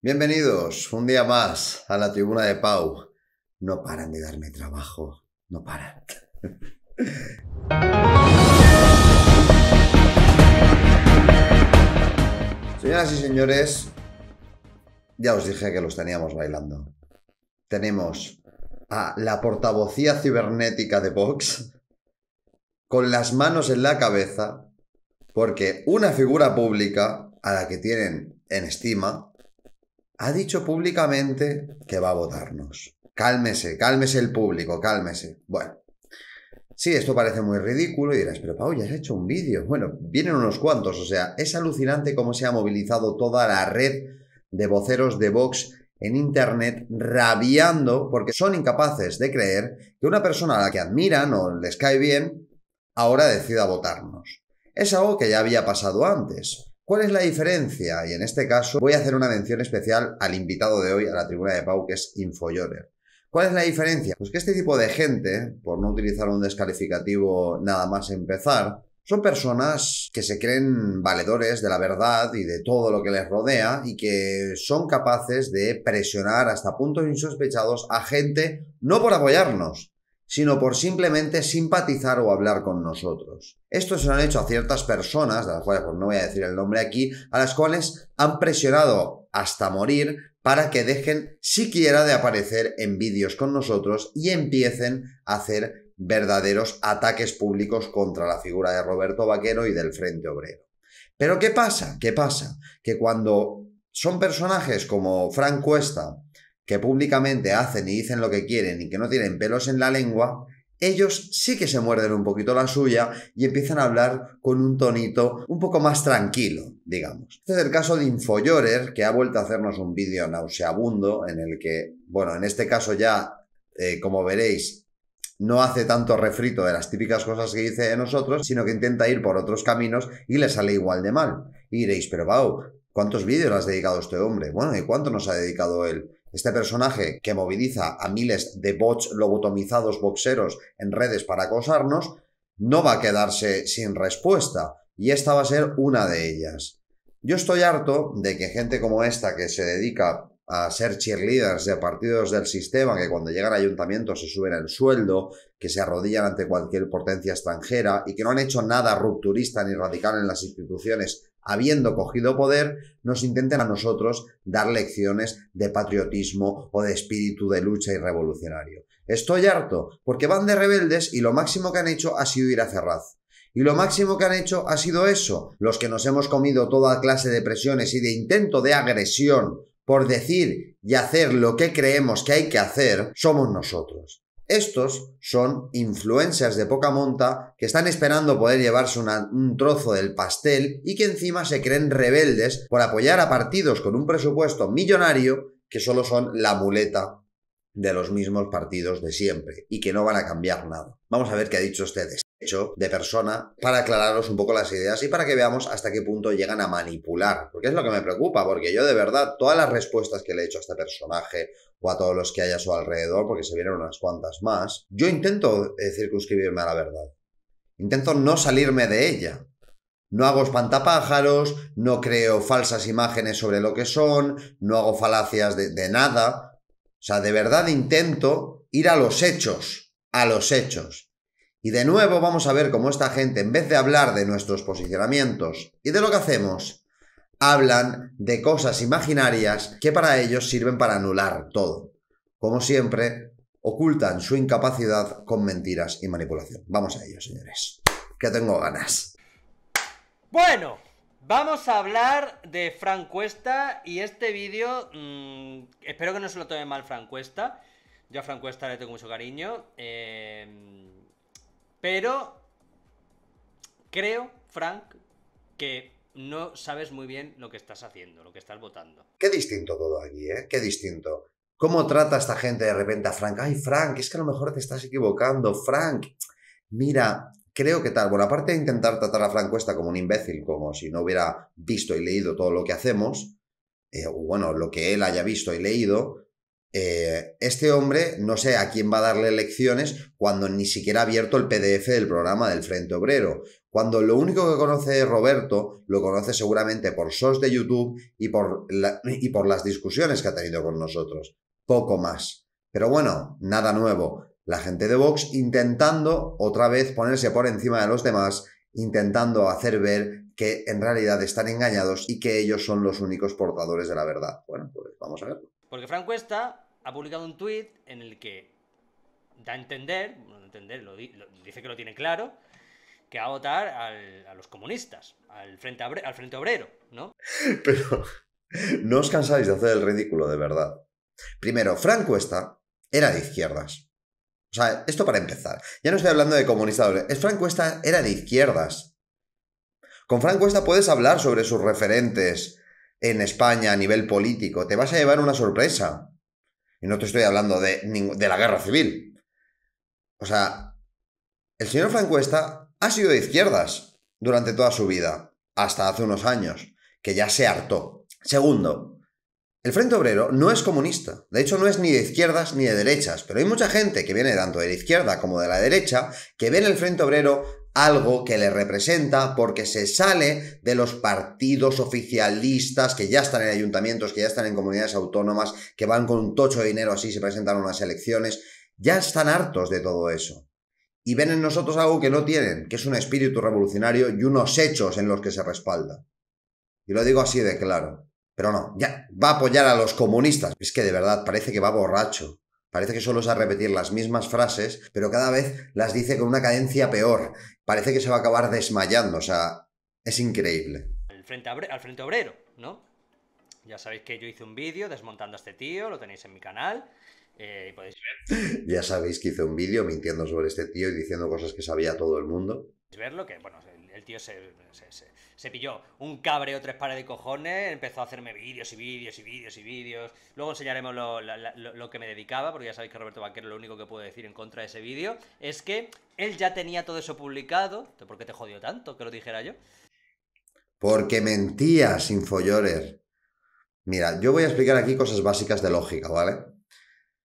Bienvenidos un día más a la tribuna de Pau. No paran de darme trabajo, no paran. Señoras y señores, ya os dije que los teníamos bailando. Tenemos a la portavocía cibernética de Vox con las manos en la cabeza porque una figura pública a la que tienen en estima ha dicho públicamente que va a votarnos. Cálmese, cálmese el público, cálmese. Bueno, sí, esto parece muy ridículo y dirás, pero Pau, ya has hecho un vídeo. Bueno, vienen unos cuantos, o sea, es alucinante cómo se ha movilizado toda la red de voceros de Vox en Internet rabiando porque son incapaces de creer que una persona a la que admiran o les cae bien ahora decida votarnos. Es algo que ya había pasado antes. ¿Cuál es la diferencia? Y en este caso voy a hacer una mención especial al invitado de hoy a la tribuna de Pau, que es InfoYore. ¿Cuál es la diferencia? Pues que este tipo de gente, por no utilizar un descalificativo nada más empezar, son personas que se creen valedores de la verdad y de todo lo que les rodea y que son capaces de presionar hasta puntos insospechados a gente no por apoyarnos, sino por simplemente simpatizar o hablar con nosotros. Esto se lo han hecho a ciertas personas, de las cuales pues, no voy a decir el nombre aquí, a las cuales han presionado hasta morir para que dejen siquiera de aparecer en vídeos con nosotros y empiecen a hacer verdaderos ataques públicos contra la figura de Roberto Vaquero y del Frente Obrero. Pero ¿qué pasa? ¿Qué pasa? Que cuando son personajes como Frank Cuesta, que públicamente hacen y dicen lo que quieren y que no tienen pelos en la lengua, ellos sí que se muerden un poquito la suya y empiezan a hablar con un tonito un poco más tranquilo, digamos. Este es el caso de Infoyorer, que ha vuelto a hacernos un vídeo nauseabundo en el que, bueno, en este caso ya, eh, como veréis, no hace tanto refrito de las típicas cosas que dice de nosotros, sino que intenta ir por otros caminos y le sale igual de mal. Y diréis, pero wow ¿cuántos vídeos has dedicado este hombre? Bueno, ¿y cuánto nos ha dedicado él? Este personaje que moviliza a miles de bots lobotomizados boxeros en redes para acosarnos, no va a quedarse sin respuesta, y esta va a ser una de ellas. Yo estoy harto de que gente como esta que se dedica a ser cheerleaders de partidos del sistema, que cuando llegan al ayuntamiento se suben el sueldo, que se arrodillan ante cualquier potencia extranjera y que no han hecho nada rupturista ni radical en las instituciones habiendo cogido poder, nos intenten a nosotros dar lecciones de patriotismo o de espíritu de lucha y revolucionario. Estoy harto, porque van de rebeldes y lo máximo que han hecho ha sido ir a Ferraz. Y lo máximo que han hecho ha sido eso, los que nos hemos comido toda clase de presiones y de intento de agresión por decir y hacer lo que creemos que hay que hacer, somos nosotros. Estos son influencers de poca monta que están esperando poder llevarse un trozo del pastel y que encima se creen rebeldes por apoyar a partidos con un presupuesto millonario que solo son la muleta de los mismos partidos de siempre y que no van a cambiar nada. Vamos a ver qué ha dicho este hecho de persona para aclararos un poco las ideas y para que veamos hasta qué punto llegan a manipular, porque es lo que me preocupa, porque yo de verdad todas las respuestas que le he hecho a este personaje o a todos los que hay a su alrededor, porque se vienen unas cuantas más, yo intento eh, circunscribirme a la verdad. Intento no salirme de ella, no hago espantapájaros, no creo falsas imágenes sobre lo que son, no hago falacias de, de, nada. O sea, de verdad intento ir a los hechos, a los hechos. Y de nuevo vamos a ver cómo esta gente, en vez de hablar de nuestros posicionamientos y de lo que hacemos, hablan de cosas imaginarias que para ellos sirven para anular todo. Como siempre, ocultan su incapacidad con mentiras y manipulación. Vamos a ello, señores. Que tengo ganas. Bueno, Vamos a hablar de Frank Cuesta y este vídeo, mm, espero que no se lo tome mal Frank Cuesta, yo a Frank Cuesta le tengo mucho cariño, eh, pero creo, Frank, que no sabes muy bien lo que estás haciendo, lo que estás votando. Qué distinto todo aquí, ¿eh? Qué distinto. ¿Cómo trata esta gente de repente a Frank? Ay, Frank, es que a lo mejor te estás equivocando, Frank. Mira, creo que tal. Bueno, aparte de intentar tratar a Franco esta como un imbécil, como si no hubiera visto y leído todo lo que hacemos, eh, bueno, lo que él haya visto y leído, eh, este hombre no sé a quién va a darle lecciones cuando ni siquiera ha abierto el PDF del programa del Frente Obrero, cuando lo único que conoce Roberto lo conoce seguramente por SOS de YouTube y por, y por las discusiones que ha tenido con nosotros. Poco más. Pero bueno, nada nuevo la gente de Vox intentando otra vez ponerse por encima de los demás, intentando hacer ver que en realidad están engañados y que ellos son los únicos portadores de la verdad. Bueno, pues vamos a verlo. Porque Frank Cuesta ha publicado un tuit en el que da a entender, entender dice que lo tiene claro, que va a votar a los comunistas, al frente, al frente obrero, ¿no? Pero no os cansáis de hacer el ridículo, de verdad. Primero, Frank Cuesta era de izquierdas. O sea, esto para empezar. Ya no estoy hablando de comunistas. Es Frank Cuesta era de izquierdas. Con Frank Cuesta puedes hablar sobre sus referentes en España a nivel político. Te vas a llevar una sorpresa. Y no te estoy hablando de, la guerra civil. O sea, el señor Frank Cuesta ha sido de izquierdas durante toda su vida, hasta hace unos años, que ya se hartó. Segundo, el Frente Obrero no es comunista, de hecho no es ni de izquierdas ni de derechas, pero hay mucha gente que viene tanto de la izquierda como de la derecha que ve en el Frente Obrero algo que le representa porque se sale de los partidos oficialistas que ya están en ayuntamientos, que ya están en comunidades autónomas, que van con un tocho de dinero así, se presentan a unas elecciones, ya están hartos de todo eso y ven en nosotros algo que no tienen, que es un espíritu revolucionario y unos hechos en los que se respalda. Y lo digo así de claro. Pero no, ya va a apoyar a los comunistas. Es que de verdad parece que va borracho. Parece que solo es a repetir las mismas frases, pero cada vez las dice con una cadencia peor. Parece que se va a acabar desmayando, o sea, es increíble. Al frente, obrero, ¿no? Ya sabéis que yo hice un vídeo desmontando a este tío, lo tenéis en mi canal. Eh, podéis ver. Ya sabéis que hice un vídeo mintiendo sobre este tío y diciendo cosas que sabía todo el mundo. Verlo, que bueno, el tío se, se pilló un cabreo tres pares de cojones, empezó a hacerme vídeos y vídeos y vídeos y vídeos. Luego enseñaremos lo, lo, que me dedicaba, porque ya sabéis que Roberto Vaquero lo único que puedo decir en contra de ese vídeo es que él ya tenía todo eso publicado. ¿Por qué te jodió tanto que lo dijera yo? Porque mentías, sin Mira, yo voy a explicar aquí cosas básicas de lógica, ¿vale?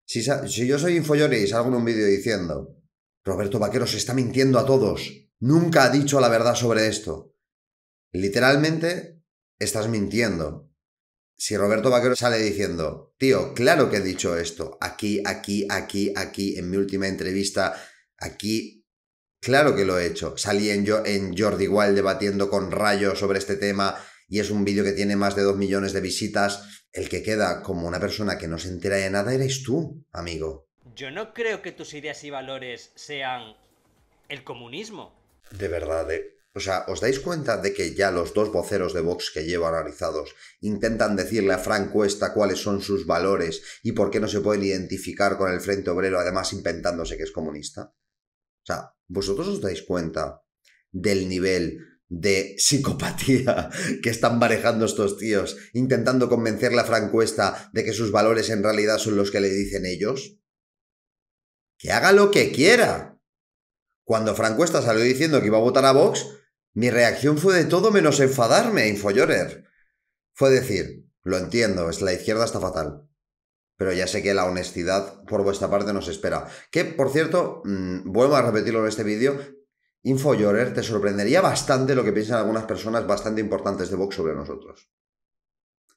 Si, yo soy infollore y salgo en un vídeo diciendo Roberto Vaquero se está mintiendo a todos, nunca ha dicho la verdad sobre esto, Literalmente estás mintiendo. Si Roberto Vaquero sale diciendo, tío, claro que he dicho esto, aquí, aquí, aquí, aquí, en mi última entrevista, aquí, claro que lo he hecho. Salí en, yo, en Jordi Wild debatiendo con Rayo sobre este tema y es un vídeo que tiene más de dos millones de visitas. El que queda como una persona que no se entera de nada eres tú, amigo. Yo no creo que tus ideas y valores sean el comunismo. De verdad, eh. O sea, ¿os dais cuenta de que ya los dos voceros de Vox que llevo analizados intentan decirle a Frank Cuesta cuáles son sus valores y por qué no se pueden identificar con el Frente Obrero, además inventándose que es comunista? O sea, ¿vosotros os dais cuenta del nivel de psicopatía que están manejando estos tíos, intentando convencerle a Francuesta de que sus valores en realidad son los que le dicen ellos? Que haga lo que quiera. Cuando Francuesta salió diciendo que iba a votar a Vox, mi reacción fue de todo menos enfadarme, Infollorer. Fue decir, lo entiendo, es la izquierda está fatal. Pero ya sé que la honestidad por vuestra parte nos espera. Que, por cierto, mm, vuelvo a repetirlo en este vídeo, InfoYorer te sorprendería bastante lo que piensan algunas personas bastante importantes de Vox sobre nosotros.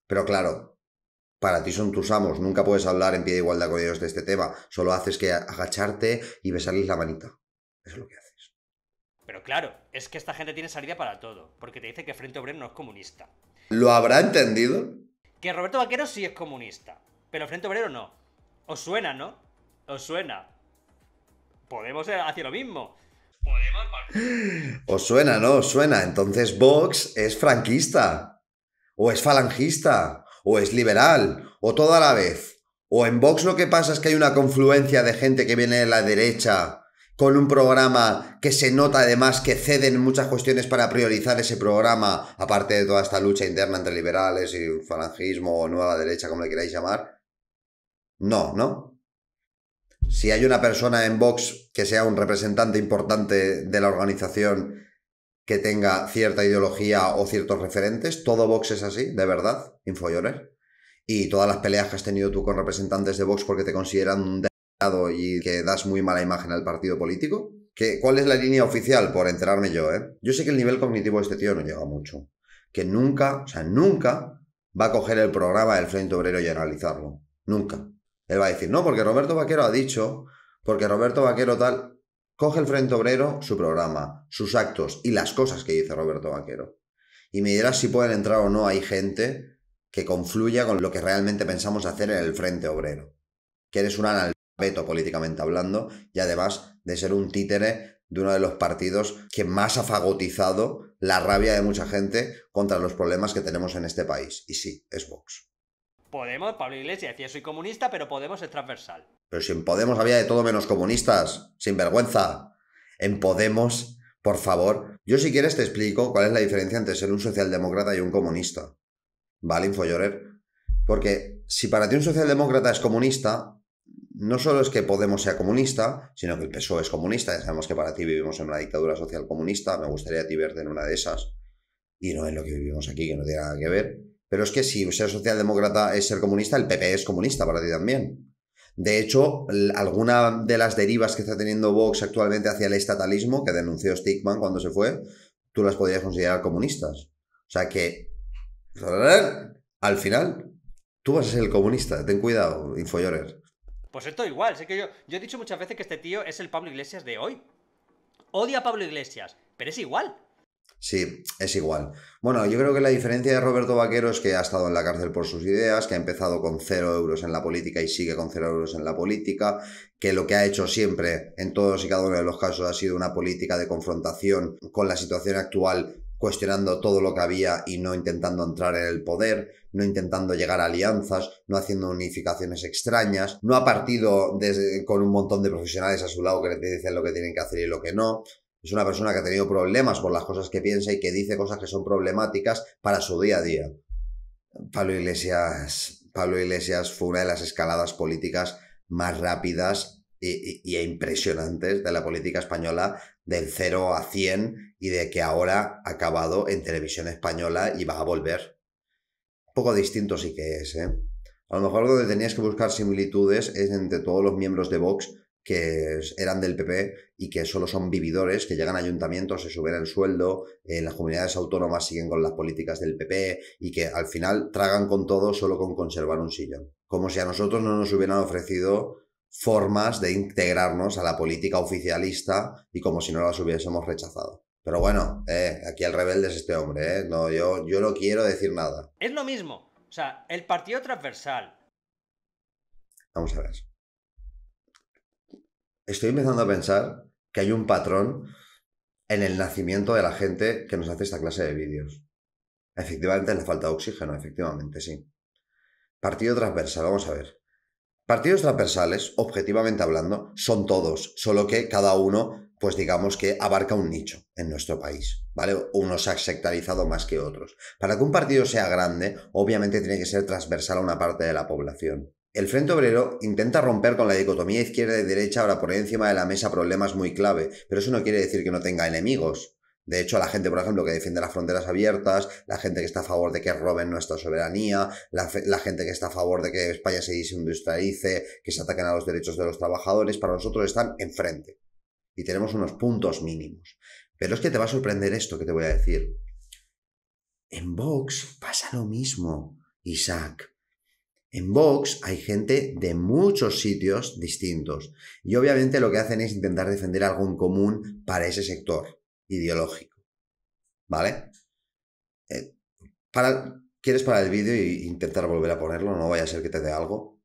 Pero claro, para ti son tus amos, nunca puedes hablar en pie de igualdad con ellos de este tema, solo haces que agacharte y besarles la manita. Eso es lo que haces claro, es que esta gente tiene salida para todo, porque te dice que Frente Obrero no es comunista. ¿Lo habrá entendido? Que Roberto Vaquero sí es comunista, pero Frente Obrero no. ¿Os suena, no? ¿Os suena? Podemos hacer lo mismo. Podemos... Os suena, ¿no? Os suena. Entonces Vox es franquista, o es falangista, o es liberal, o toda la vez. O en Vox lo que pasa es que hay una confluencia de gente que viene de la derecha con un programa que se nota además que ceden muchas cuestiones para priorizar ese programa, aparte de toda esta lucha interna entre liberales y falangismo o nueva derecha, como le queráis llamar. No, ¿no? Si hay una persona en Vox que sea un representante importante de la organización que tenga cierta ideología o ciertos referentes, todo Vox es así, de verdad, infolloner. Y todas las peleas que has tenido tú con representantes de Vox porque te consideran un y que das muy mala imagen al partido político? ¿Qué, ¿Cuál es la línea oficial? Por enterarme yo, ¿eh? Yo sé que el nivel cognitivo de este tío no llega mucho. Que nunca, o sea, nunca va a coger el programa del Frente Obrero y analizarlo. Nunca. Él va a decir, no, porque Roberto Vaquero ha dicho, porque Roberto Vaquero tal. Coge el Frente Obrero, su programa, sus actos y las cosas que dice Roberto Vaquero. Y me dirás si pueden entrar o no hay gente que confluya con lo que realmente pensamos hacer en el Frente Obrero. Que eres un analista veto políticamente hablando y además de ser un títere de uno de los partidos que más ha fagotizado la rabia de mucha gente contra los problemas que tenemos en este país. Y sí, es Vox. Podemos, Pablo Iglesias decía soy comunista, pero Podemos es transversal. Pero si en Podemos había de todo menos comunistas, sin vergüenza. En Podemos, por favor, yo si quieres te explico cuál es la diferencia entre ser un socialdemócrata y un comunista. ¿Vale, Infoyorer? Porque si para ti un socialdemócrata es comunista, no solo es que Podemos sea comunista, sino que el PSOE es comunista. Ya sabemos que para ti vivimos en una dictadura social comunista. Me gustaría a ti verte en una de esas. Y no en lo que vivimos aquí, que no tiene nada que ver. Pero es que si ser socialdemócrata es ser comunista, el PP es comunista para ti también. De hecho, alguna de las derivas que está teniendo Vox actualmente hacia el estatalismo, que denunció Stigman cuando se fue, tú las podrías considerar comunistas. O sea que, al final, tú vas a ser el comunista, ten cuidado, Infoyorer. Pues esto igual, sé que yo, yo he dicho muchas veces que este tío es el Pablo Iglesias de hoy. Odia a Pablo Iglesias, pero es igual. Sí, es igual. Bueno, yo creo que la diferencia de Roberto Vaquero es que ha estado en la cárcel por sus ideas, que ha empezado con cero euros en la política y sigue con cero euros en la política, que lo que ha hecho siempre en todos y cada uno de los casos ha sido una política de confrontación con la situación actual cuestionando todo lo que había y no intentando entrar en el poder, no intentando llegar a alianzas, no haciendo unificaciones extrañas, no ha partido con un montón de profesionales a su lado que le dicen lo que tienen que hacer y lo que no. Es una persona que ha tenido problemas por las cosas que piensa y que dice cosas que son problemáticas para su día a día. Pablo Iglesias, Pablo Iglesias fue una de las escaladas políticas más rápidas e impresionantes de la política española del 0 a 100 y de que ahora ha acabado en televisión española y va a volver. Un poco distinto sí que es, ¿eh? A lo mejor donde tenías que buscar similitudes es entre todos los miembros de Vox que eran del PP y que solo son vividores, que llegan a ayuntamientos, se suben el sueldo, en eh, las comunidades autónomas siguen con las políticas del PP y que al final tragan con todo solo con conservar un sillón. Como si a nosotros no nos hubieran ofrecido formas de integrarnos a la política oficialista y como si no las hubiésemos rechazado. Pero bueno, eh, aquí el rebelde es este hombre, eh. No, yo, yo no quiero decir nada. Es lo mismo. O sea, el partido transversal. Vamos a ver. Estoy empezando a pensar que hay un patrón en el nacimiento de la gente que nos hace esta clase de vídeos. Efectivamente, es la falta de oxígeno, efectivamente, sí. Partido transversal, vamos a ver. Partidos transversales, objetivamente hablando, son todos, solo que cada uno pues digamos que abarca un nicho en nuestro país, ¿vale? Uno se ha sectarizado más que otros. Para que un partido sea grande, obviamente tiene que ser transversal a una parte de la población. El Frente Obrero intenta romper con la dicotomía izquierda y derecha para poner encima de la mesa problemas muy clave, pero eso no quiere decir que no tenga enemigos. De hecho, la gente, por ejemplo, que defiende las fronteras abiertas, la gente que está a favor de que roben nuestra soberanía, la, la, gente que está a favor de que España se desindustrialice, que se ataquen a los derechos de los trabajadores, para nosotros están enfrente y tenemos unos puntos mínimos. Pero es que te va a sorprender esto que te voy a decir. En Vox pasa lo mismo, Isaac. En Vox hay gente de muchos sitios distintos y obviamente lo que hacen es intentar defender algo en común para ese sector ideológico. ¿Vale? Eh, para, ¿Quieres parar el vídeo e intentar volver a ponerlo? No vaya a ser que te dé algo.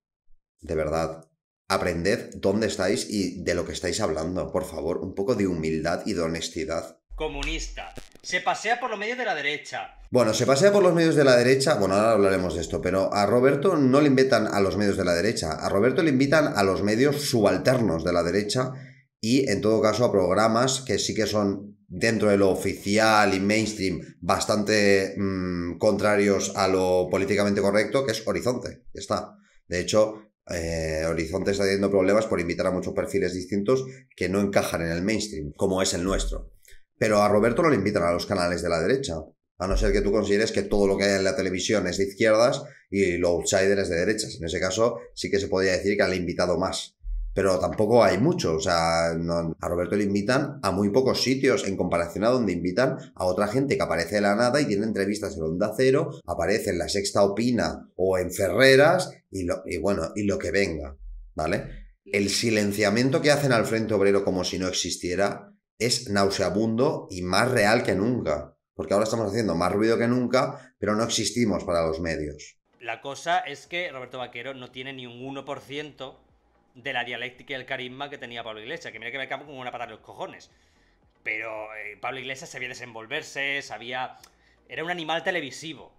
De verdad, aprended dónde estáis y de lo que estáis hablando, por favor, un poco de humildad y de honestidad. Comunista. Se pasea por los medios de la derecha. Bueno, se pasea por los medios de la derecha, bueno, ahora hablaremos de esto, pero a Roberto no le invitan a los medios de la derecha, a Roberto le invitan a los medios subalternos de la derecha y en todo caso a programas que sí que son dentro de lo oficial y mainstream bastante mm, contrarios a lo políticamente correcto, que es Horizonte. Ya está. De hecho, eh, Horizonte está teniendo problemas por invitar a muchos perfiles distintos que no encajan en el mainstream, como es el nuestro. Pero a Roberto no le invitan a los canales de la derecha, a no ser que tú consideres que todo lo que hay en la televisión es de izquierdas y lo outsider es de derechas. En ese caso sí que se podría decir que han invitado más pero tampoco hay mucho. O sea, a Roberto le invitan a muy pocos sitios en comparación a donde invitan a otra gente que aparece de la nada y tiene entrevistas en Onda Cero, aparece en La Sexta Opina o en Ferreras y, lo, bueno, y lo que venga, ¿vale? El silenciamiento que hacen al Frente Obrero como si no existiera es nauseabundo y más real que nunca, porque ahora estamos haciendo más ruido que nunca, pero no existimos para los medios. La cosa es que Roberto Vaquero no tiene ni un 1% de la dialéctica y el carisma que tenía Pablo Iglesias, que mira que me acabo como una pata de los cojones. Pero eh, Pablo Iglesias sabía desenvolverse, sabía... Era un animal televisivo.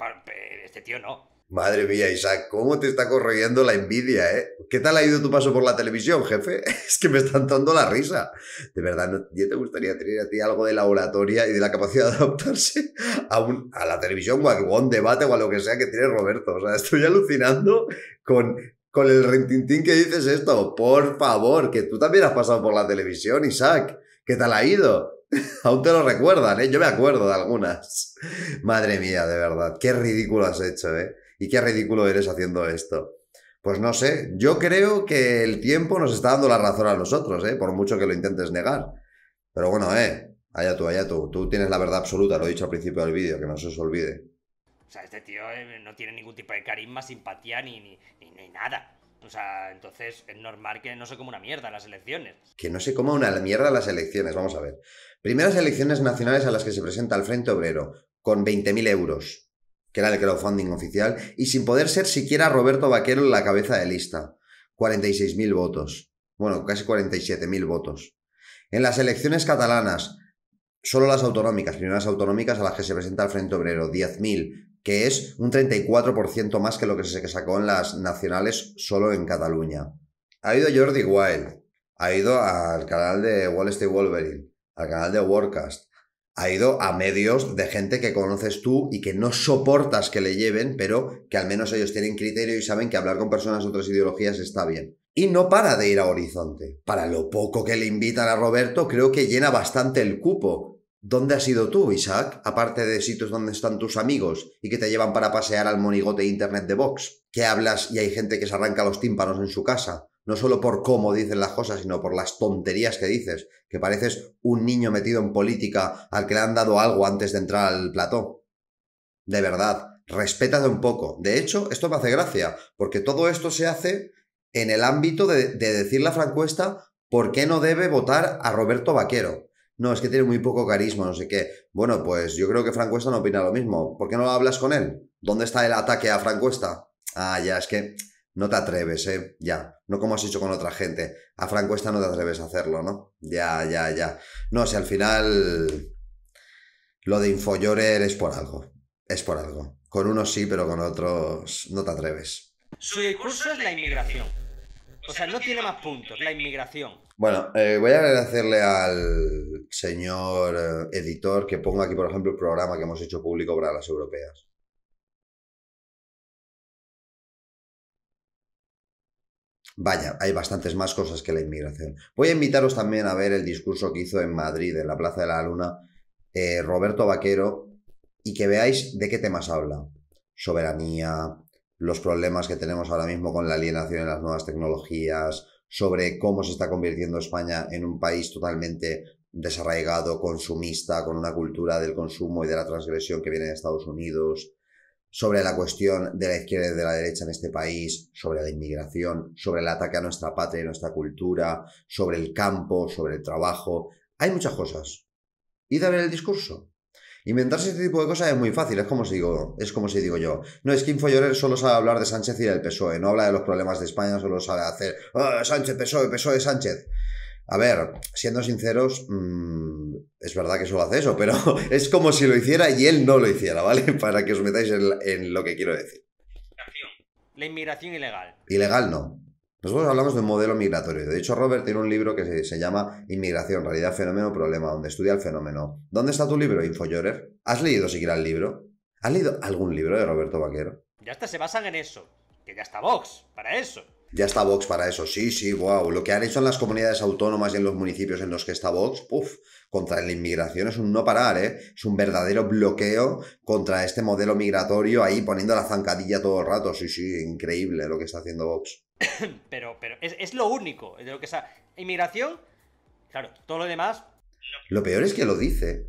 Eh, este tío no. Madre mía, Isaac, ¿cómo te está corriendo la envidia, eh? ¿Qué tal ha ido tu paso por la televisión, jefe? Es que me están dando la risa. De verdad, ¿Yo te gustaría tener a ti algo de la oratoria y de la capacidad de adaptarse a, a la televisión o a un debate o a lo que sea que tiene Roberto? O sea, estoy alucinando con con el rentintín que dices esto. Por favor, que tú también has pasado por la televisión, Isaac. ¿Qué tal ha ido? Aún te lo recuerdan, ¿eh? Yo me acuerdo de algunas. Madre mía, de verdad. Qué ridículo has hecho, ¿eh? Y qué ridículo eres haciendo esto. Pues no sé, yo creo que el tiempo nos está dando la razón a nosotros, ¿eh? por mucho que lo intentes negar. Pero bueno, eh, allá tú, allá tú, tú tienes la verdad absoluta, lo he dicho al principio del vídeo, que no se os olvide. O sea, este tío eh, no tiene ningún tipo de carisma, simpatía, ni, ni, ni nada. O sea, entonces es normal que no se coma una mierda las elecciones. Que no se coma una mierda las elecciones, vamos a ver. Primeras elecciones nacionales a las que se presenta el Frente Obrero, con 20.000 euros, que era el crowdfunding oficial, y sin poder ser siquiera Roberto Vaquero la cabeza de lista. 46.000 votos. Bueno, casi 47.000 votos. En las elecciones catalanas, solo las autonómicas, primeras autonómicas a las que se presenta el Frente Obrero, 10.000, que es un 34% más que lo que se sacó en las nacionales solo en Cataluña. Ha ido Jordi Wild, ha ido al canal de Wall Street Wolverine, al canal de Warcast, ha ido a medios de gente que conoces tú y que no soportas que le lleven, pero que al menos ellos tienen criterio y saben que hablar con personas de otras ideologías está bien. Y no para de ir a Horizonte. Para lo poco que le invitan a Roberto, creo que llena bastante el cupo. ¿Dónde has ido tú, Isaac? Aparte de sitios donde están tus amigos y que te llevan para pasear al monigote internet de Vox, que hablas y hay gente que se arranca los tímpanos en su casa, no solo por cómo dicen las cosas, sino por las tonterías que dices, que pareces un niño metido en política al que le han dado algo antes de entrar al plató. De verdad, respétate un poco. De hecho, esto me hace gracia, porque todo esto se hace en el ámbito de, de decir la francuesta por qué no debe votar a Roberto Vaquero no, es que tiene muy poco carisma, no sé qué. Bueno, pues yo creo que Frank Cuesta no opina lo mismo. ¿Por qué no hablas con él? ¿Dónde está el ataque a Frank Cuesta? Ah, ya, es que no te atreves, ¿eh? Ya, no como has hecho con otra gente. A Frank Cuesta no te atreves a hacerlo, ¿no? Ya, ya, ya. No, si al final lo de Infollore es por algo. Es por algo. Con unos sí, pero con otros no te atreves. Su discurso es la inmigración o sea, no tiene más puntos la inmigración. Bueno, eh, voy a agradecerle al señor eh, editor que ponga aquí, por ejemplo, el programa que hemos hecho público para las europeas. Vaya, hay bastantes más cosas que la inmigración. Voy a invitaros también a ver el discurso que hizo en Madrid, en la Plaza de la Luna, eh, Roberto Vaquero, y que veáis de qué temas habla. Soberanía, los problemas que tenemos ahora mismo con la alienación en las nuevas tecnologías, sobre cómo se está convirtiendo España en un país totalmente desarraigado, consumista, con una cultura del consumo y de la transgresión que viene de Estados Unidos, sobre la cuestión de la izquierda y de la derecha en este país, sobre la inmigración, sobre el ataque a nuestra patria y nuestra cultura, sobre el campo, sobre el trabajo. Hay muchas cosas. Y dar el discurso. Inventarse este tipo de cosas es muy fácil, es como si digo, es como si digo yo. No, es que Infoyorer solo sabe hablar de Sánchez y del PSOE, no habla de los problemas de España, solo sabe hacer oh, Sánchez, PSOE, PSOE, Sánchez. A ver, siendo sinceros, mm, es verdad que solo hace eso, pero es como si lo hiciera y él no lo hiciera, ¿vale? Para que os metáis en lo que quiero decir. La inmigración ilegal. Ilegal no. Nosotros hablamos de un modelo migratorio. De hecho, Robert tiene un libro que se, llama Inmigración, Realidad, Fenómeno, Problema, donde estudia el fenómeno. ¿Dónde está tu libro, Infoyorer? ¿Has leído siquiera el libro? ¿Has leído algún libro de Roberto Vaquero? Ya hasta se basan en eso. Que ya está Vox, para eso. Ya está Vox para eso, sí, sí, wow. Lo que han hecho en las comunidades autónomas y en los municipios en los que está Vox, puff, contra la inmigración es un no parar, ¿eh? Es un verdadero bloqueo contra este modelo migratorio ahí poniendo la zancadilla todo el rato. Sí, sí, increíble lo que está haciendo Vox. Pero, pero, es, lo único de lo que Inmigración, claro, todo lo demás. Lo peor es que lo dice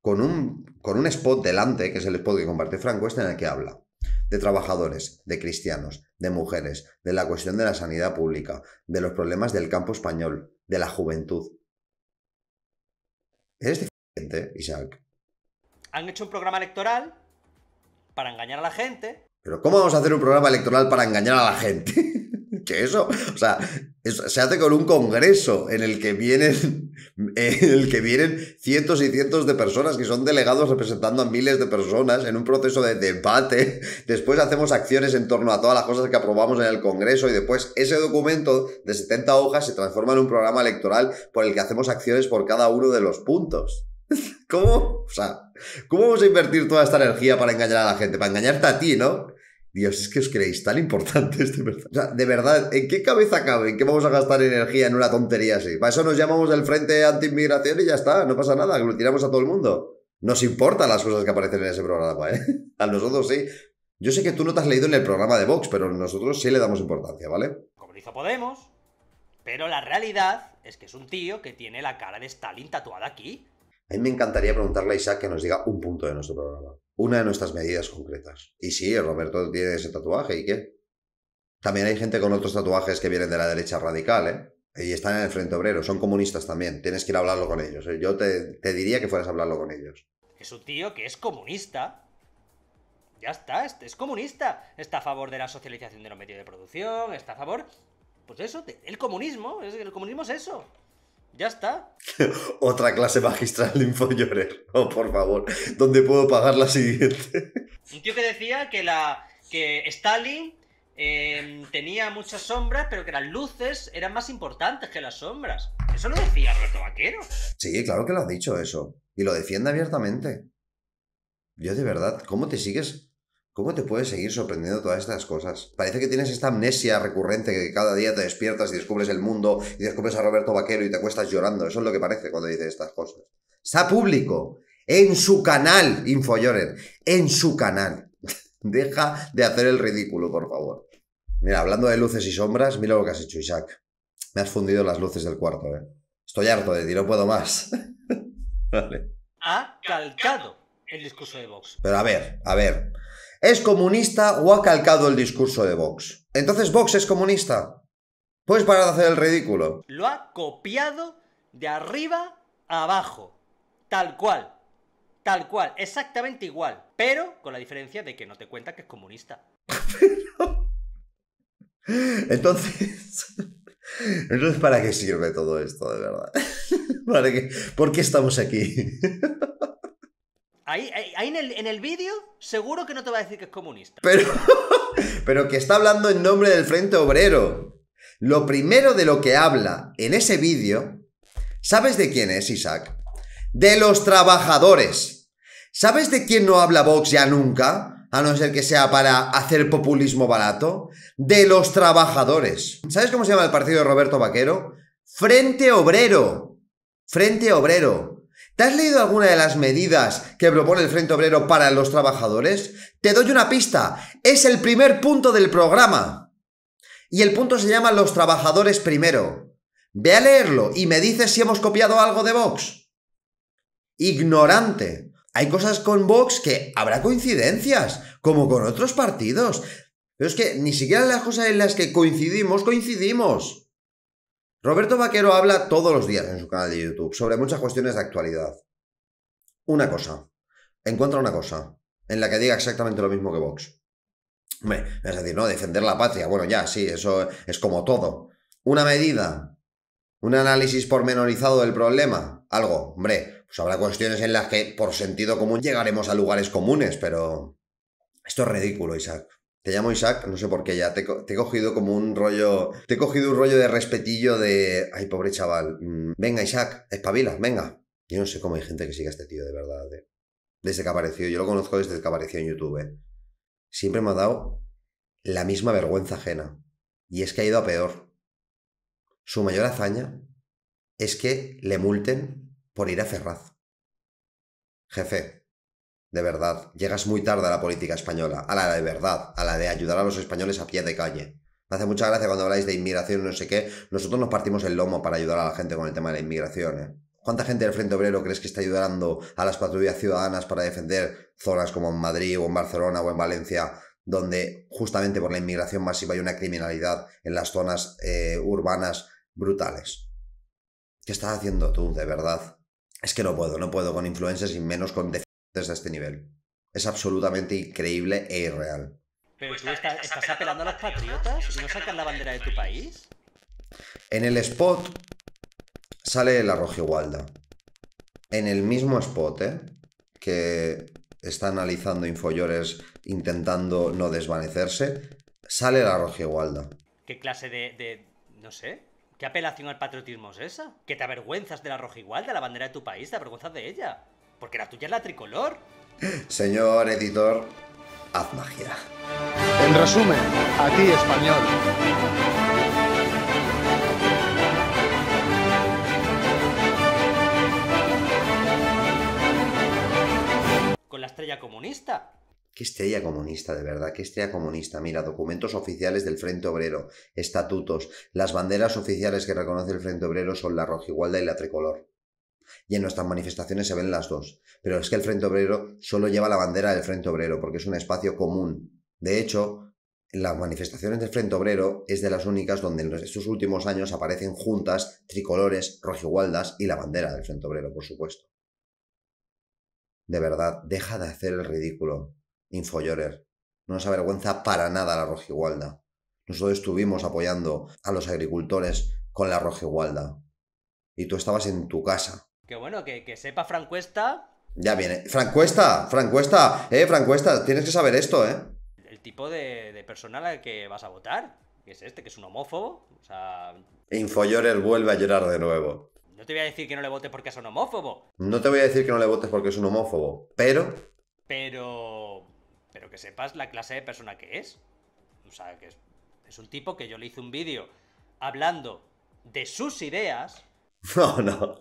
con un, con un spot delante, que es el spot que comparte Franco, este en el que habla de trabajadores, de cristianos, de mujeres, de la cuestión de la sanidad pública, de los problemas del campo español, de la juventud. ¿Eres diferente, Isaac? Han hecho un programa electoral para engañar a la gente. Pero ¿cómo vamos a hacer un programa electoral para engañar a la gente? eso, o sea, se hace con un congreso en el que vienen, en el que vienen cientos y cientos de personas que son delegados representando a miles de personas en un proceso de debate. Después hacemos acciones en torno a todas las cosas que aprobamos en el congreso y después ese documento de 70 hojas se transforma en un programa electoral por el que hacemos acciones por cada uno de los puntos. ¿Cómo? O sea, ¿cómo vamos a invertir toda esta energía para engañar a la gente? Para engañarte a ti, ¿no? Dios, es que os creéis tan importante de verdad. O sea, de verdad, ¿en qué cabeza cabe? ¿En qué vamos a gastar energía en una tontería así? Para eso nos llamamos el Frente Anti-Inmigración y ya está, no pasa nada, lo tiramos a todo el mundo. Nos importan las cosas que aparecen en ese programa, ¿eh? A nosotros sí. Yo sé que tú no te has leído en el programa de Vox, pero nosotros sí le damos importancia, ¿vale? Como lo hizo Podemos. Pero la realidad es que es un tío que tiene la cara de Stalin tatuada aquí. A mí me encantaría preguntarle a Isaac que nos diga un punto de nuestro programa, una de nuestras medidas concretas. Y sí, Roberto tiene ese tatuaje, ¿y qué? También hay gente con otros tatuajes que vienen de la derecha radical, ¿eh? Y están en el Frente Obrero, son comunistas también, tienes que ir a hablarlo con ellos. ¿eh? Yo te, diría que fueras a hablarlo con ellos. Es un tío que es comunista, ya está, es, este es, comunista. Está a favor de la socialización de los medios de producción, está a favor. Pues eso, el comunismo. El comunismo es eso. Ya está. Otra clase magistral de infollorero, oh, por favor. ¿Dónde puedo pagar la siguiente? Un tío que decía que la que Stalin em, tenía muchas sombras, pero que las luces eran más importantes que las sombras. Eso lo decía Roberto Vaquero. Sí, claro que lo has dicho eso. Y lo defiende abiertamente. Yo de verdad, ¿cómo te sigues ¿Cómo te puedes seguir sorprendiendo todas estas cosas? Parece que tienes esta amnesia recurrente que cada día te despiertas y descubres el mundo y descubres a Roberto Vaquero y te cuestas llorando. Eso es lo que parece cuando dices estas cosas. Está público en su canal, Infoyoren, en su canal. Deja de hacer el ridículo, por favor. Mira, hablando de luces y sombras, mira lo que has hecho, Isaac. Me has fundido las luces del cuarto, ¿eh? Estoy harto de ti, no puedo más. vale. Ha calcado el discurso de Vox. Pero a ver, a ver. ¿Es comunista o ha calcado el discurso de Vox? Entonces Vox es comunista. Pues para de hacer el ridículo. Lo ha copiado de arriba a abajo. Tal cual. Tal cual. Exactamente igual. Pero con la diferencia de que no te cuenta que es comunista. Entonces... Entonces, ¿para qué sirve todo esto, de verdad? ¿Para ¿Por qué estamos aquí? Ahí, en el, vídeo seguro que no te va a decir que es comunista. Pero, pero que está hablando en nombre del Frente Obrero. Lo primero de lo que habla en ese vídeo, ¿sabes de quién es Isaac? De los trabajadores. ¿Sabes de quién no habla Vox ya nunca? a no ser que sea para hacer populismo barato, de los trabajadores. ¿Sabes cómo se llama el partido de Roberto Vaquero? Frente Obrero. Frente Obrero. ¿Te has leído alguna de las medidas que propone el Frente Obrero para los trabajadores? Te doy una pista. Es el primer punto del programa. Y el punto se llama Los trabajadores primero. Ve a leerlo y me dices si hemos copiado algo de Vox. Ignorante. Hay cosas con Vox que habrá coincidencias, como con otros partidos. Pero es que ni siquiera las cosas en las que coincidimos, coincidimos. Roberto Vaquero habla todos los días en su canal de YouTube sobre muchas cuestiones de actualidad. Una cosa, encuentra una cosa en la que diga exactamente lo mismo que Vox. Es decir, ¿no? Defender la patria. Bueno, ya, sí, eso es como todo. Una medida, un análisis pormenorizado del problema, algo. Hombre, pues habrá cuestiones en las que, por sentido común, llegaremos a lugares comunes, pero... Esto es ridículo, Isaac. Te llamo Isaac, no sé por qué ya. Te, he cogido como un rollo. Te he cogido un rollo de respetillo de. Ay, pobre chaval. Mm, venga, Isaac, espabila, venga. Yo no sé cómo hay gente que siga a este tío, de verdad. desde que apareció. Yo lo conozco desde que apareció en YouTube. ¿eh? Siempre me ha dado la misma vergüenza ajena. Y es que ha ido a peor. Su mayor hazaña es que le multen por ir a Ferraz. Jefe, de verdad, llegas muy tarde a la política española, a la de verdad, a la de ayudar a los españoles a pie de calle. Me hace mucha gracia cuando habláis de inmigración y no sé qué. Nosotros nos partimos el lomo para ayudar a la gente con el tema de la inmigración. ¿eh? ¿Cuánta gente del Frente Obrero crees que está ayudando a las patrullas ciudadanas para defender zonas como en Madrid o en Barcelona o en Valencia, donde justamente por la inmigración masiva hay una criminalidad en las zonas eh, urbanas brutales? ¿Qué estás haciendo tú, de verdad? Es que no puedo, no puedo con influencers y menos con desde este nivel. Es absolutamente increíble e irreal. Pero pues tú estás, apelando a los patriotas y no sacan la bandera de tu país. En el spot sale la rojigualda. En el mismo spot, eh, que está analizando Infollores intentando no desvanecerse, sale la roja igualda. ¿Qué clase de, no sé, qué apelación al patriotismo es esa? ¿Qué te avergüenzas de la roja igualda la bandera de tu país? ¿Te avergüenzas de ella? Porque la tuya es la tricolor. Señor editor, haz magia. En resumen, aquí español. Con la estrella comunista. Qué estrella comunista, de verdad, qué estrella comunista. Mira, documentos oficiales del Frente Obrero, estatutos, las banderas oficiales que reconoce el Frente Obrero son la rojigualda y la tricolor. Y en nuestras manifestaciones se ven las dos. Pero es que el Frente Obrero solo lleva la bandera del Frente Obrero, porque es un espacio común. De hecho, las manifestaciones del Frente Obrero es de las únicas donde en estos últimos años aparecen juntas, tricolores, rojigualdas y la bandera del Frente Obrero, por supuesto. De verdad, deja de hacer el ridículo, Infoyorer. No nos avergüenza para nada la rojigualda. Nosotros estuvimos apoyando a los agricultores con la rojigualda. Y tú estabas en tu casa que bueno, que, sepa Francuesta. Ya viene. Francuesta, Francuesta, eh, Francuesta, tienes que saber esto, eh. El tipo de, de persona a la que vas a votar, que es este, que es un homófobo. O sea. vuelve a llorar de nuevo. No te voy a decir que no le votes porque es un homófobo. No te voy a decir que no le votes porque es un homófobo, pero. Pero. Pero que sepas la clase de persona que es. O sea, que es, es un tipo que yo le hice un vídeo hablando de sus ideas, No, no.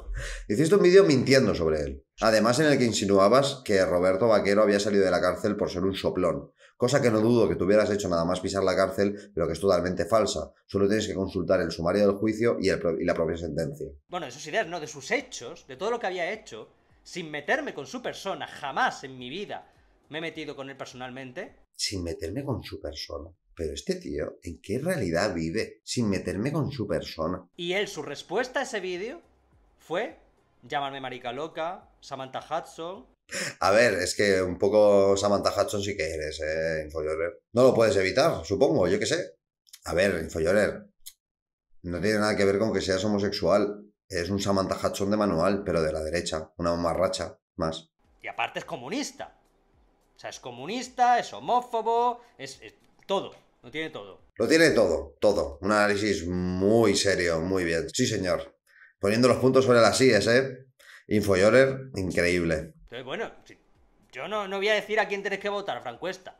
Hiciste un vídeo mintiendo sobre él. Además, en el que insinuabas que Roberto Vaquero había salido de la cárcel por ser un soplón. Cosa que no dudo que tuvieras hecho nada más pisar la cárcel, pero que es totalmente falsa. Solo tienes que consultar el sumario del juicio y, y la propia sentencia. Bueno, de sus ideas, no, de sus hechos, de todo lo que había hecho, sin meterme con su persona, jamás en mi vida me he metido con él personalmente. Sin meterme con su persona pero este tío, ¿en qué realidad vive sin meterme con su persona? Y él, su respuesta a ese vídeo fue llamarme marica loca, Samantha Hudson. A ver, es que un poco Samantha Hudson sí que eres, eh, Infoyorer. No lo puedes evitar, supongo, yo qué sé. A ver, Infoyorer, no tiene nada que ver con que seas homosexual. Es un Samantha Hudson de manual, pero de la derecha, una mamarracha más. Y aparte es comunista. O sea, es comunista, es homófobo, es todo. Lo tiene todo. Lo tiene todo, todo. Un análisis muy serio, muy bien. Sí, señor. Poniendo los puntos sobre las sillas, ¿eh? Infoyorer, increíble. Entonces, bueno, yo no, no voy a decir a quién tenés que votar, Francuesta.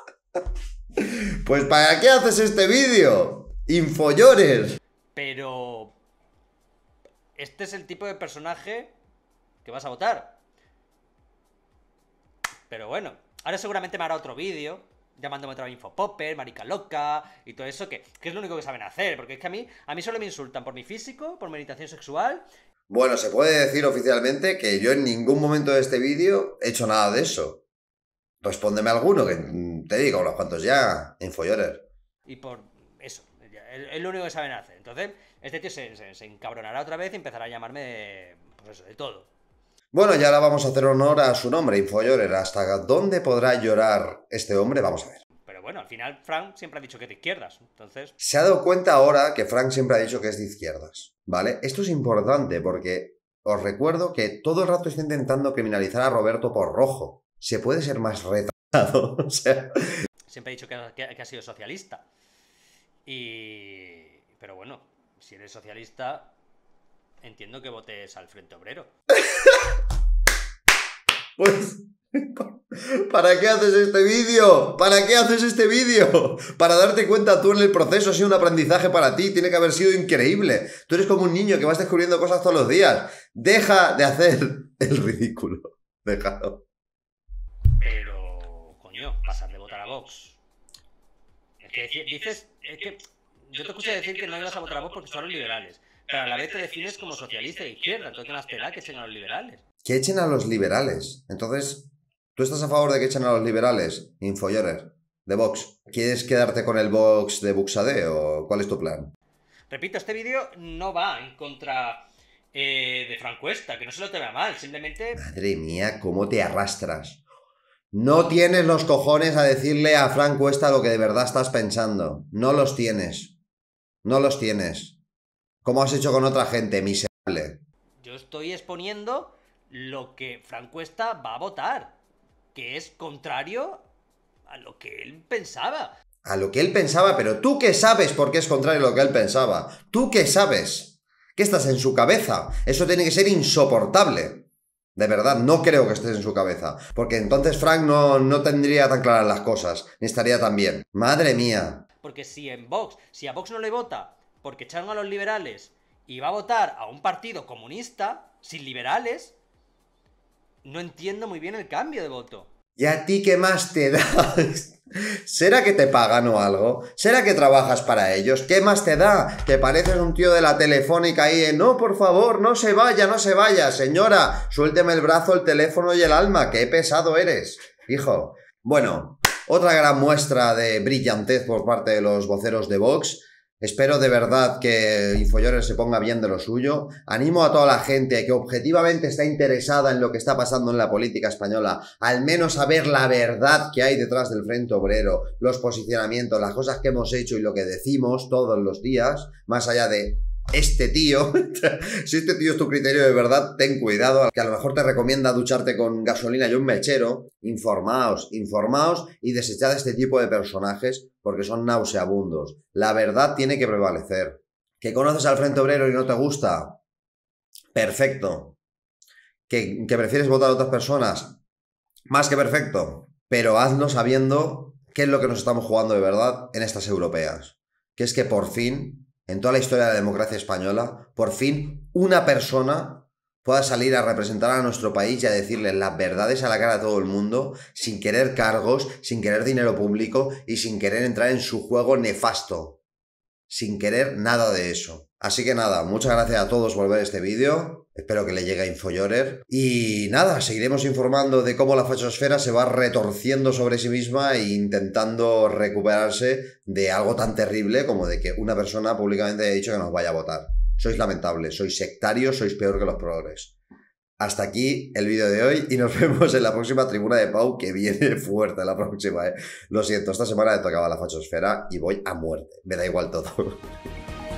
pues ¿para qué haces este vídeo? Infoyorer. Pero... Este es el tipo de personaje que vas a votar. Pero bueno, ahora seguramente me hará otro vídeo llamándome otra vez Popper, marica loca y todo eso, que, es lo único que saben hacer, porque es que a mí, a mí solo me insultan por mi físico, por mi orientación sexual. Bueno, se puede decir oficialmente que yo en ningún momento de este vídeo he hecho nada de eso. Respóndeme alguno, que te digo unos cuantos ya, infollores. Y por eso, es lo único que saben hacer. Entonces, este tío se, encabronará otra vez y empezará a llamarme pues de todo. Bueno, ya la vamos a hacer honor a su nombre, Infoyorer. ¿Hasta dónde podrá llorar este hombre? Vamos a ver. Pero bueno, al final Frank siempre ha dicho que es de izquierdas, entonces... Se ha dado cuenta ahora que Frank siempre ha dicho que es de izquierdas, ¿vale? Esto es importante porque os recuerdo que todo el rato está intentando criminalizar a Roberto por rojo. Se puede ser más retrasado, o sea... Siempre ha dicho que ha sido socialista. Y... Pero bueno, si eres socialista, entiendo que votes al Frente Obrero. pues... ¿Para qué haces este vídeo? ¿Para qué haces este vídeo? Para darte cuenta tú en el proceso ha sido un aprendizaje para ti, tiene que haber sido increíble. Tú eres como un niño que vas descubriendo cosas todos los días. Deja de hacer el ridículo. Deja. Pero, coño, pasar de votar a Vox. Es que dices, es que yo te escuché decir que no ibas a votar a Vox porque son los liberales pero a la este vez te defines como socialista de izquierda, entonces no te que echen a los liberales. Que echen a los liberales. Entonces, ¿tú estás a favor de que echen a los liberales? Infoyorer? de Vox. ¿Quieres quedarte con el Vox de Buxade o cuál es tu plan? Repito, este vídeo no va en contra eh, de de Francuesta, que no se lo te vea mal, simplemente... Madre mía, cómo te arrastras. No tienes los cojones a decirle a Frank Cuesta lo que de verdad estás pensando. No los tienes. No los tienes. ¿Cómo has hecho con otra gente, miserable? Yo estoy exponiendo lo que Frank Cuesta va a votar, que es contrario a lo que él pensaba. A lo que él pensaba, pero tú qué sabes por qué es contrario a lo que él pensaba. Tú qué sabes. que estás en su cabeza? Eso tiene que ser insoportable. De verdad, no creo que estés en su cabeza. Porque entonces Frank no, no tendría tan claras las cosas, ni estaría tan bien. Madre mía. Porque si en Vox, si a Vox no le vota porque echaron a los liberales y va a votar a un partido comunista, sin liberales, no entiendo muy bien el cambio de voto. ¿Y a ti qué más te da? ¿Será que te pagan o algo? ¿Será que trabajas para ellos? ¿Qué más te da? Que pareces un tío de la telefónica ahí, no, por favor, no se vaya, no se vaya, señora, suélteme el brazo, el teléfono y el alma, qué pesado eres, hijo. Bueno, otra gran muestra de brillantez por parte de los voceros de Vox Espero de verdad que Infollores se ponga bien de lo suyo. Animo a toda la gente que objetivamente está interesada en lo que está pasando en la política española, al menos a ver la verdad que hay detrás del Frente Obrero, los posicionamientos, las cosas que hemos hecho y lo que decimos todos los días, más allá de este tío, si este tío es tu criterio de verdad, ten cuidado, que a lo mejor te recomienda ducharte con gasolina y un mechero, informaos, informaos y desechad este tipo de personajes porque son nauseabundos. La verdad tiene que prevalecer. ¿Que conoces al Frente Obrero y no te gusta? Perfecto. ¿Que, que prefieres votar a otras personas? Más que perfecto. Pero hazlo sabiendo qué es lo que nos estamos jugando de verdad en estas europeas. Que es que por fin en toda la historia de la democracia española, por fin una persona pueda salir a representar a nuestro país y a decirle las verdades a la cara a todo el mundo, sin querer cargos, sin querer dinero público y sin querer entrar en su juego nefasto. Sin querer nada de eso. Así que nada, muchas gracias a todos por ver este vídeo. Espero que le llegue a Infoyorer. Y nada, seguiremos informando de cómo la fachosfera se va retorciendo sobre sí misma e intentando recuperarse de algo tan terrible como de que una persona públicamente haya dicho que nos vaya a votar. Sois lamentables, sois sectarios, sois peor que los progres. Hasta aquí el vídeo de hoy y nos vemos en la próxima tribuna de Pau que viene fuerte la próxima. ¿eh? Lo siento, esta semana he tocaba la fachosfera y voy a muerte. Me da igual todo.